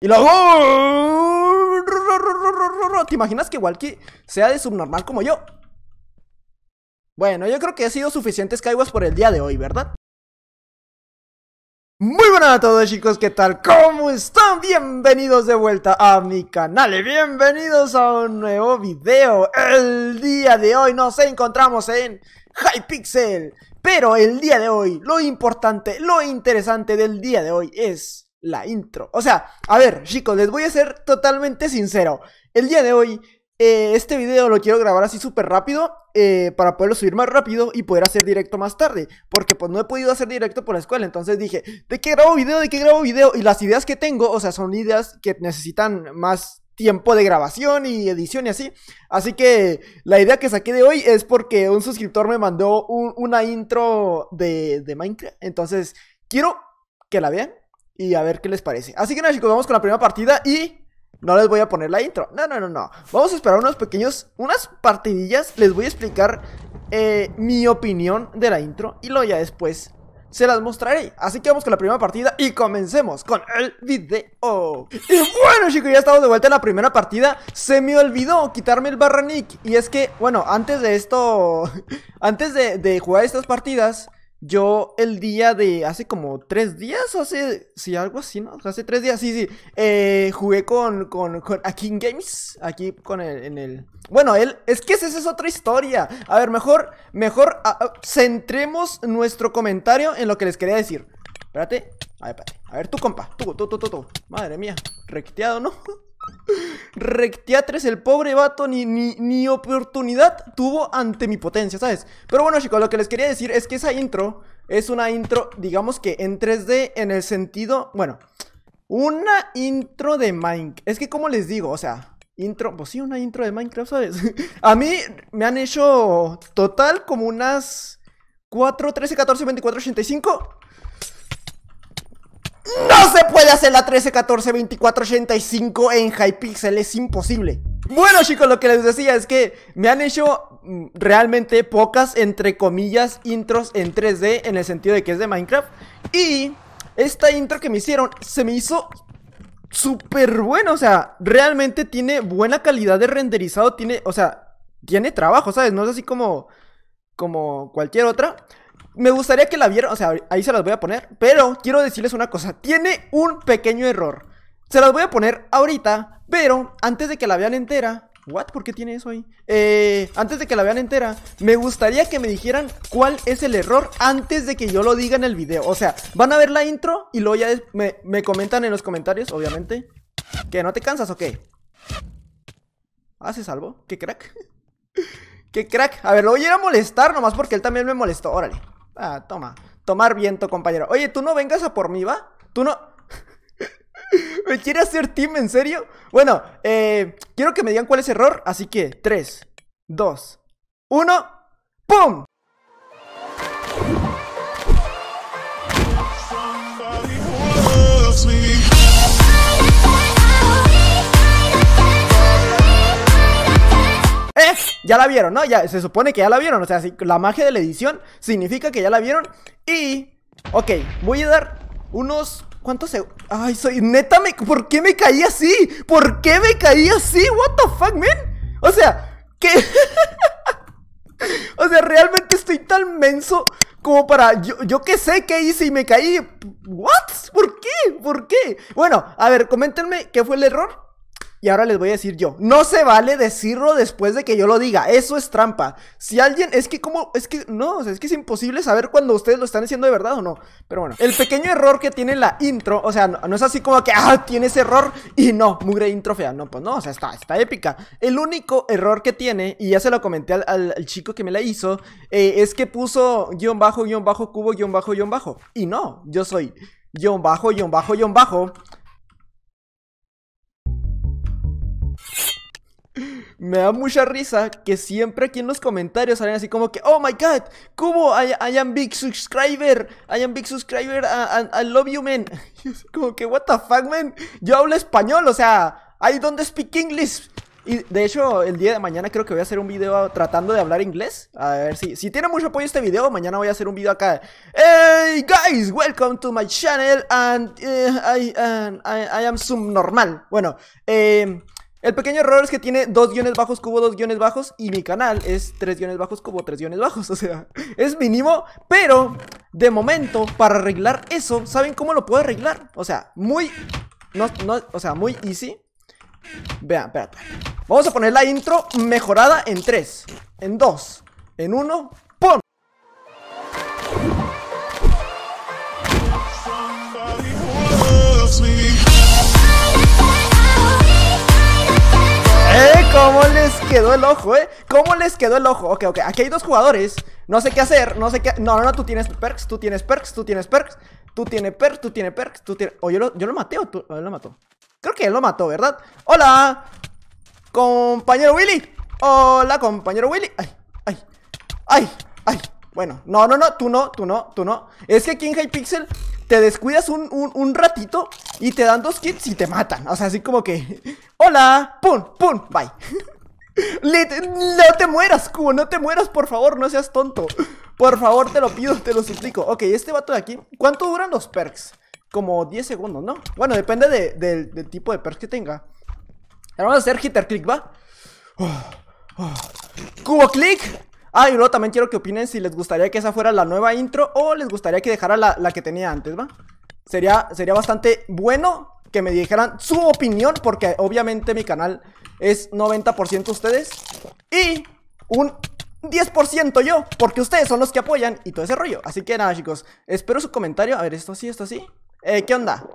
Y luego... ¿Te imaginas que Walkie sea de subnormal como yo? Bueno, yo creo que ha sido suficientes Skywars por el día de hoy, ¿verdad? Muy buenas a todos chicos, ¿qué tal? ¿Cómo están? Bienvenidos de vuelta a mi canal y bienvenidos a un nuevo video El día de hoy nos encontramos en Hypixel Pero el día de hoy, lo importante, lo interesante del día de hoy es la intro. O sea, a ver, chicos, les voy a ser totalmente sincero. El día de hoy, eh, este video lo quiero grabar así súper rápido eh, para poderlo subir más rápido y poder hacer directo más tarde. Porque pues no he podido hacer directo por la escuela. Entonces dije, ¿de qué grabo video? ¿De qué grabo video? Y las ideas que tengo, o sea, son ideas que necesitan más tiempo de grabación y edición y así. Así que la idea que saqué de hoy es porque un suscriptor me mandó una intro de, de Minecraft. Entonces, quiero que la vean y a ver qué les parece. Así que nada, chicos, vamos con la primera partida y no les voy a poner la intro. No, no, no, no. Vamos a esperar unos pequeños, unas partidillas. Les voy a explicar eh, mi opinión de la intro y luego ya después se las mostraré. Así que vamos con la primera partida y comencemos con el video. Y bueno, chicos, ya estamos de vuelta en la primera partida. Se me olvidó quitarme el barranic Y es que, bueno, antes de esto, antes de jugar estas partidas, yo el día de hace como tres días, hace, si algo así, ¿no? Hace tres días, sí, sí. Eh, jugué con, con, con, A King Games, aquí con el, en el... Bueno, él, es que esa es otra historia. A ver, mejor, mejor centremos nuestro comentario en lo que les quería decir. Espérate, a ver, espérate. A ver, tú, compa, tú, tú, tú, tú, Madre mía, requiteado, ¿no? Rectiatres, el pobre vato, ni, ni, ni, oportunidad tuvo ante mi potencia, ¿sabes? Pero bueno, chicos, lo que les quería decir es que esa intro es una intro, digamos que en 3D, en el sentido, bueno, una intro de Minecraft. Es que, como les digo, o sea, intro, pues sí, una intro de Minecraft, ¿sabes? A mí me han hecho total como unas 4, 13, 14, 24, 85 no se puede hacer la 13, 14, 24, 85 en Hypixel, es imposible. Bueno chicos, lo que les decía es que me han hecho mm, realmente pocas, entre comillas, intros en 3D en el sentido de que es de Minecraft. Y esta intro que me hicieron se me hizo súper buena, o sea, realmente tiene buena calidad de renderizado, tiene, o sea, tiene trabajo, ¿sabes? No es así como, como cualquier otra. Me gustaría que la vieran, o sea, ahí se las voy a poner, pero quiero decirles una cosa, tiene un pequeño error. Se las voy a poner ahorita, pero antes de que la vean entera, ¿What? ¿Por qué tiene eso ahí? Eh, antes de que la vean entera, me gustaría que me dijeran cuál es el error antes de que yo lo diga en el video. O sea, van a ver la intro y luego ya me, comentan en los comentarios, obviamente. ¿Que no te cansas o qué? Ah, se ¿Qué crack? ¿Qué crack? A ver, lo voy a ir a molestar nomás porque él también me molestó. Órale. Ah, toma. Tomar viento, compañero. Oye, tú no vengas a por mí, ¿va? Tú no. ¿Me quiere hacer team, en serio? Bueno, eh, quiero que me digan cuál es error. Así que, 3, 2, 1. ¡Pum! ya la vieron, ¿no? Ya se supone que ya la vieron. O sea, si la magia de la edición significa que ya la vieron. Y. Ok, voy a dar unos. ¿Cuántos se... Ay, soy. Neta, me... ¿por qué me caí así? ¿Por qué me caí así? ¿What the fuck, man? O sea, ¿qué? o sea, realmente estoy tan menso como para. Yo, yo qué sé qué hice y me caí. ¿What? ¿Por qué? ¿Por qué? Bueno, a ver, coméntenme qué fue el error. Y ahora les voy a decir yo, no se vale decirlo después de que yo lo diga, eso es trampa. Si alguien, es que como, es que no, es que es imposible saber cuando ustedes lo están diciendo de verdad o no. Pero bueno, el pequeño error que tiene la intro, o sea, no, es así como que, ah, tiene ese error y no, mugre intro fea, no, pues no, o sea, está, está épica. El único error que tiene, y ya se lo comenté al, chico que me la hizo, eh, es que puso guión bajo, guión bajo, cubo, guión bajo, guión bajo. Y no, yo soy guión bajo, guión bajo, guión bajo, Me da mucha risa que siempre aquí en los comentarios salen así como que, oh my god, ¿cómo? I, am big subscriber, I am big subscriber, I, I, love you, man. como que, what the fuck, man. Yo hablo español, o sea, I don't speak English. Y de hecho, el día de mañana creo que voy a hacer un video tratando de hablar inglés. A ver si, si tiene mucho apoyo este video, mañana voy a hacer un video acá. Hey guys, welcome to my channel and, eh, I, I, am subnormal. Bueno, eh. El pequeño error es que tiene dos guiones bajos, cubo, dos guiones bajos. Y mi canal es tres guiones bajos, cubo, tres guiones bajos. O sea, es mínimo. Pero, de momento, para arreglar eso, ¿saben cómo lo puedo arreglar? O sea, muy... No, o sea, muy easy. Vean, espérate. Vamos a poner la intro mejorada en 3, en dos en 1, ¡pum! quedó el ojo, eh? ¿Cómo les quedó el ojo? Ok, ok, aquí hay dos jugadores No sé qué hacer, no sé qué... No, no, no, tú tienes perks, tú tienes perks, tú tienes perks Tú tienes perks, tú tienes perks, tú O yo lo, yo lo maté o tú... lo mató Creo que él lo mató, ¿verdad? ¡Hola! Compañero Willy ¡Hola, compañero Willy! ¡Ay, ay, ay, ay! Bueno, no, no, no, tú no, tú no, tú no Es que aquí en Hypixel te descuidas un, ratito y te dan dos kits y te matan. O sea, así como que, hola, pum, pum, bye. no te mueras, Cubo, no te mueras, por favor, no seas tonto. Por favor, te lo pido, te lo suplico. Ok, este vato de aquí. ¿Cuánto duran los perks? Como 10 segundos, ¿no? Bueno, depende del tipo de perks que tenga. Ahora vamos a hacer hitter click, ¿va? Cubo click. Ah, y luego también quiero que opinen si les gustaría que esa fuera la nueva intro o les gustaría que dejara la, que tenía antes, ¿va? Sería, sería bastante bueno que me dijeran su opinión porque obviamente mi canal es 90% ustedes y un 10% yo, porque ustedes son los que apoyan y todo ese rollo. Así que nada, chicos, espero su comentario. A ver, esto así, esto así. Eh, ¿qué onda?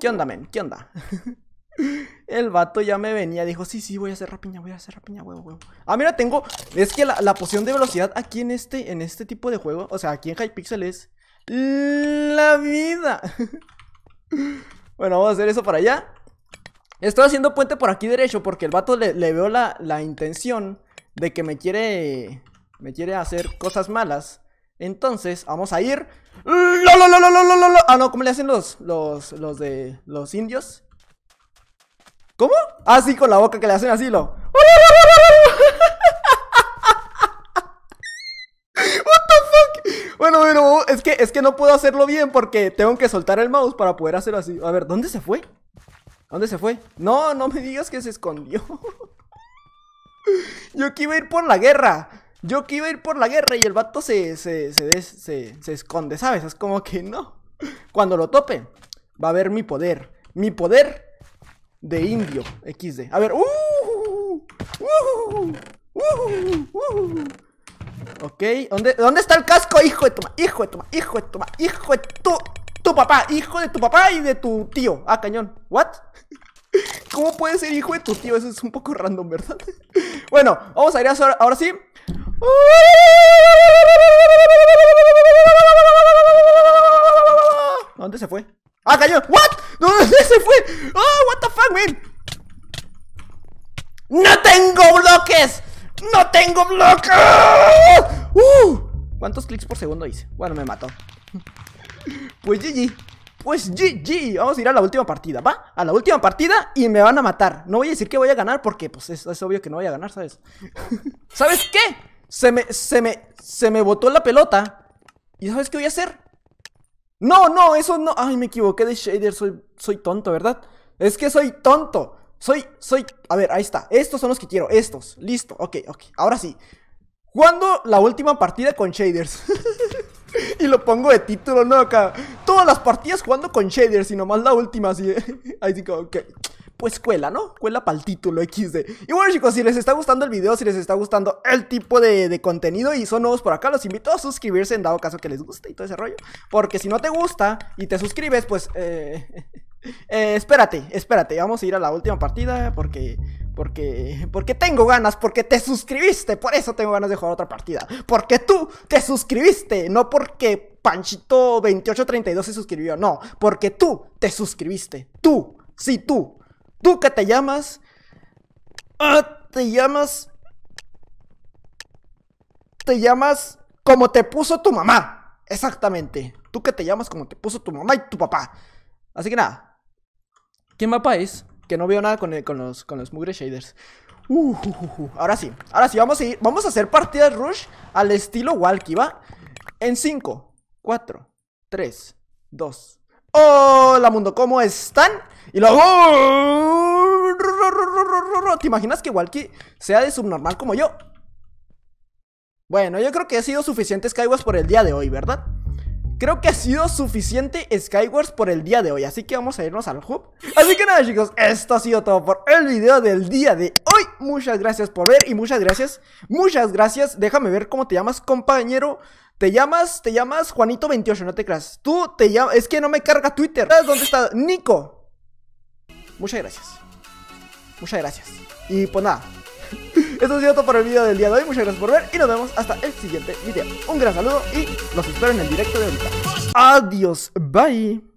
¿Qué onda, men? ¿Qué onda? El vato ya me venía, dijo, sí, sí, voy a hacer rapiña, voy a hacer rapiña, huevo, huevo. Ah, mira, tengo, es que la, poción de velocidad aquí en este, en este tipo de juego, o sea, aquí en Hypixel es la vida. bueno, vamos a hacer eso para allá. Estoy haciendo puente por aquí derecho porque el vato le, veo la, intención de que me quiere... Me quiere hacer cosas malas. Entonces, vamos a ir... ah, no, ¿cómo le hacen los, los, de los indios? ¿Cómo? Ah, sí, con la boca que le hacen así, lo... Bueno, bueno, es que, es que no puedo hacerlo bien porque tengo que soltar el mouse para poder hacerlo así. A ver, ¿dónde se fue? dónde se fue? No, no me digas que se escondió. Yo que iba a ir por la guerra. Yo que iba a ir por la guerra y el vato se, se, se, se, esconde, ¿sabes? Es como que no. Cuando lo tope, va a ver mi poder. Mi poder de indio XD. A ver, uh, ¡uh! ¡Uh! ¡Uh! ¡Uh! Ok, ¿dónde, ¿dónde está el casco? Hijo de toma, hijo de toma, hijo de toma, hijo de tu papá, hijo de tu papá y de tu tío. Ah, cañón. ¿What? ¿Cómo puede ser hijo de tu tío? Eso es un poco random, ¿verdad? bueno, vamos a ir a ahora, ahora sí. dónde se fue? ¡Ah, cañón ¿What? ¿Dónde se fue? ¡Oh, what the fuck, man! ¡No tengo bloques! ¡No tengo bloques! Uh. ¿Cuántos clics por segundo hice? Bueno, me mató. Pues GG Pues GG Vamos a ir a la última partida, ¿va? A la última partida y me van a matar No voy a decir que voy a ganar porque pues es, obvio que no voy a ganar, ¿sabes? ¿Sabes qué? Se me, se me, se me botó la pelota ¿Y sabes qué voy a hacer? No, no, eso no Ay, me equivoqué de shaders, soy, soy tonto, ¿verdad? Es que soy tonto Soy, soy, a ver, ahí está Estos son los que quiero, estos, listo, ok, ok Ahora sí ¿Cuándo la última partida con shaders Y lo pongo de título, ¿no? Acá. Todas las partidas jugando con shaders sino más la última, así. Ahí sí, como, Pues cuela, ¿no? Cuela para el título XD. Y bueno, chicos, si les está gustando el video, si les está gustando el tipo de, contenido y son nuevos por acá, los invito a suscribirse en dado caso que les guste y todo ese rollo. Porque si no te gusta y te suscribes, pues. Eh, eh espérate, espérate, vamos a ir a la última partida porque porque, porque tengo ganas, porque te suscribiste, por eso tengo ganas de jugar otra partida. Porque tú te suscribiste, no porque Panchito2832 se suscribió, no, porque tú te suscribiste. Tú, sí, tú. Tú que te llamas... Ah, te llamas... Te llamas como te puso tu mamá. Exactamente. Tú que te llamas como te puso tu mamá y tu papá. Así que nada. ¿Quién mapa es? Que no veo nada con, los, con mugre shaders. Uh, uh, uh, uh, ahora sí, ahora sí, vamos a ir. Vamos a hacer partidas rush al estilo Walkie, ¿va? En 5, 4, 3, 2. Hola mundo, ¿cómo están? Y luego. ¿Te imaginas que Walkie sea de subnormal como yo? Bueno, yo creo que ha sido suficientes Skywars por el día de hoy, ¿verdad? Creo que ha sido suficiente Skywars por el día de hoy, así que vamos a irnos al hub. Así que nada chicos, esto ha sido todo por el video del día de hoy. Muchas gracias por ver y muchas gracias, muchas gracias. Déjame ver cómo te llamas compañero. Te llamas, te llamas Juanito28, no te creas. Tú te llamas, es que no me carga Twitter. ¿Sabes dónde está? Nico. Muchas gracias. Muchas gracias. Y pues nada. Esto ha sido todo por el video del día de hoy. Muchas gracias por ver y nos vemos hasta el siguiente video. Un gran saludo y los espero en el directo de ahorita. Adiós, bye.